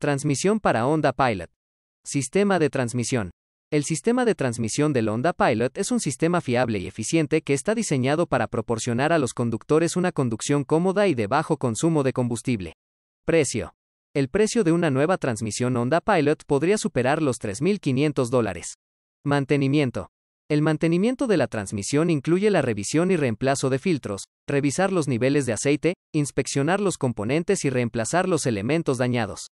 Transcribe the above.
Transmisión para Honda Pilot. Sistema de transmisión. El sistema de transmisión del Honda Pilot es un sistema fiable y eficiente que está diseñado para proporcionar a los conductores una conducción cómoda y de bajo consumo de combustible. Precio. El precio de una nueva transmisión Honda Pilot podría superar los 3.500 dólares. Mantenimiento. El mantenimiento de la transmisión incluye la revisión y reemplazo de filtros, revisar los niveles de aceite, inspeccionar los componentes y reemplazar los elementos dañados.